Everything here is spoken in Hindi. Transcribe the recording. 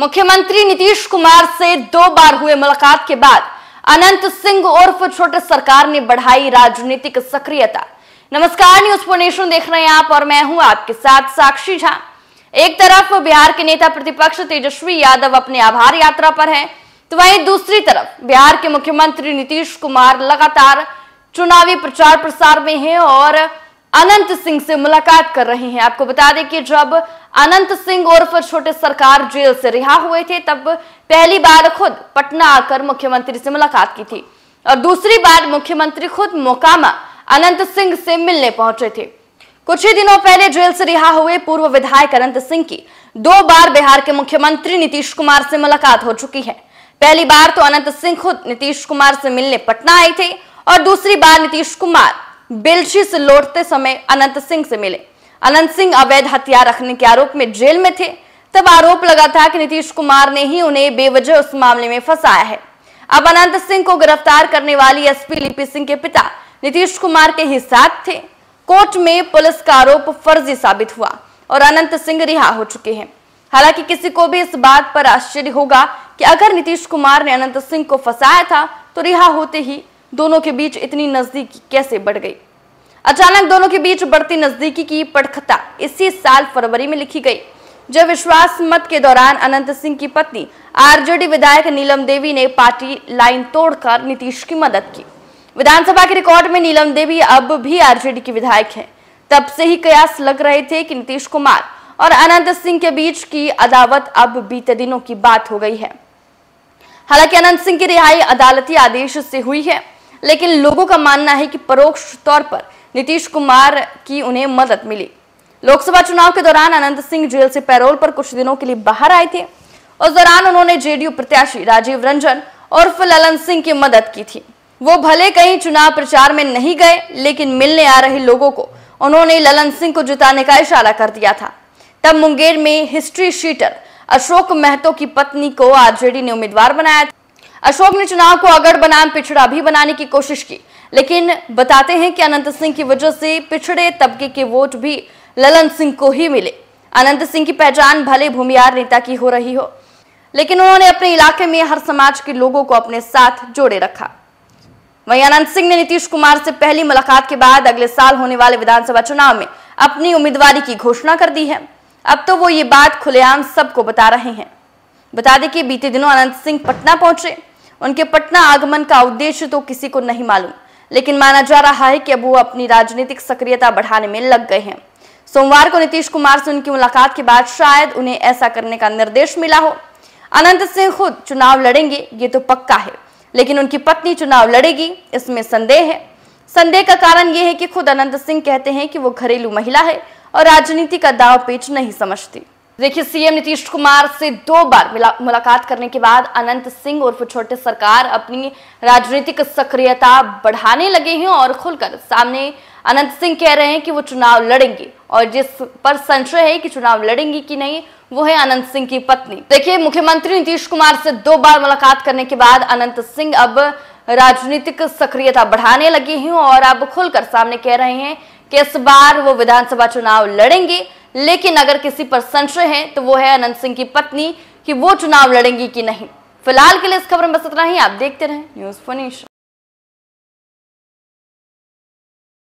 मुख्यमंत्री नीतीश कुमार से दो बार हुए मुलाकात के बाद अनंत सिंह उर्फ छोटे सरकार ने बढ़ाई राजनीतिक सक्रियता नमस्कार न्यूज फोर नेशन देख रहे हैं आप और मैं हूं आपके साथ साक्षी झा एक तरफ बिहार के नेता प्रतिपक्ष तेजस्वी यादव अपने आभार यात्रा पर है तो वहीं दूसरी तरफ बिहार के मुख्यमंत्री नीतीश कुमार लगातार चुनावी प्रचार प्रसार में है और अनंत सिंह से मुलाकात कर रहे हैं आपको बता दें कि जब अनंत सिंह उर्फ छोटे सरकार जेल से रिहा हुए थे तब पहली बार खुद पटना आकर मुख्यमंत्री से मुलाकात की थी और दूसरी बार मुख्यमंत्री खुद मोकामा अनंत सिंह से मिलने पहुंचे थे कुछ ही दिनों पहले जेल से रिहा हुए पूर्व विधायक अनंत सिंह की दो बार बिहार के मुख्यमंत्री नीतीश कुमार से मुलाकात हो चुकी है पहली बार तो अनंत सिंह खुद नीतीश कुमार से मिलने पटना आए थे और दूसरी बार नीतीश कुमार बिलशी से लौटते समय अनंत सिंह से मिले अनंत सिंह अवैध हथियार रखने के आरोप में जेल में थे तब आरोप लगा था कि नीतीश कुमार ने ही उन्हें बेवजह उस मामले में फंसाया है अब अनंत सिंह को गिरफ्तार करने वाली एसपी लिपी सिंह के पिता नीतीश कुमार के ही साथ थे कोर्ट में पुलिस का आरोप फर्जी साबित हुआ और अनंत सिंह रिहा हो चुके हैं हालांकि किसी को भी इस बात पर आश्चर्य होगा कि अगर नीतीश कुमार ने अनंत सिंह को फंसाया था तो रिहा होते ही दोनों के बीच इतनी नजदीकी कैसे बढ़ गई अचानक दोनों के बीच बढ़ती नजदीकी की पटखता इसी साल फरवरी में लिखी गई जब विश्वास मत के दौरान अनंत सिंह की पत्नी आरजेडी विधायक नीलम देवी ने पार्टी लाइन तोड़कर नीतीश की मदद की विधानसभा के रिकॉर्ड में नीलम देवी अब भी आरजेडी की विधायक हैं। तब से ही कयास लग रहे थे कि नीतीश कुमार और अनंत सिंह के बीच की अदावत अब बीते दिनों की बात हो गई है हालांकि अनंत सिंह की रिहाई अदालती आदेश से हुई है लेकिन लोगों का मानना है कि परोक्ष तौर पर नीतीश कुमार की उन्हें मदद मिली लोकसभा चुनाव के दौरान अनंत सिंह जेल से पैरोल पर कुछ दिनों के लिए बाहर आए थे उस दौरान उन्होंने जेडीयू प्रत्याशी राजीव रंजन और ललन सिंह की मदद की थी वो भले कहीं चुनाव प्रचार में नहीं गए लेकिन मिलने आ रहे लोगों को उन्होंने ललन सिंह को जिताने का इशारा कर दिया था तब मुंगेर में हिस्ट्री शीटर अशोक महतो की पत्नी को आरजेडी ने उम्मीदवार बनाया अशोक ने चुनाव को अगड़ बनाम पिछड़ा भी बनाने की कोशिश की लेकिन बताते हैं कि अनंत सिंह की वजह से पिछड़े तबके के वोट भी ललन सिंह को ही मिले अनंत सिंह की पहचान भले भूमियार नेता की हो रही हो लेकिन उन्होंने अपने इलाके में हर समाज के लोगों को अपने साथ जोड़े रखा वहीं अनंत सिंह ने नीतीश कुमार से पहली मुलाकात के बाद अगले साल होने वाले विधानसभा चुनाव में अपनी उम्मीदवारी की घोषणा कर दी है अब तो वो ये बात खुलेआम सबको बता रहे हैं बता दें कि बीते दिनों अनंत सिंह पटना पहुंचे उनके पटना आगमन का उद्देश्य तो किसी को नहीं मालूम लेकिन माना जा रहा है कि अब वो अपनी राजनीतिक सक्रियता बढ़ाने में लग गए हैं सोमवार को नीतीश कुमार से उनकी मुलाकात के बाद शायद उन्हें ऐसा करने का निर्देश मिला हो अनंत सिंह खुद चुनाव लड़ेंगे ये तो पक्का है लेकिन उनकी पत्नी चुनाव लड़ेगी इसमें संदेह है संदेह का कारण यह है कि खुद अनंत सिंह कहते हैं कि वो घरेलू महिला है और राजनीति का दाव पेच नहीं समझती देखिए सीएम नीतीश कुमार से दो बार मुलाकात करने के बाद अनंत सिंह और छोटे सरकार अपनी राजनीतिक सक्रियता बढ़ाने लगे हैं और खुलकर सामने अनंत सिंह कह रहे हैं कि वो चुनाव लड़ेंगे और जिस पर संशय है कि चुनाव लड़ेंगे कि नहीं वो है अनंत सिंह की पत्नी देखिए मुख्यमंत्री नीतीश कुमार से दो बार मुलाकात करने के बाद अनंत सिंह अब राजनीतिक सक्रियता बढ़ाने लगे हैं और अब खुलकर सामने कह रहे हैं कि इस बार वो विधानसभा चुनाव लड़ेंगे लेकिन अगर किसी पर संशय है तो वो है अनंत सिंह की पत्नी कि वो चुनाव लड़ेंगी कि नहीं फिलहाल के लिए इस खबर में बस इतना ही आप देखते रहें न्यूज फोनेशन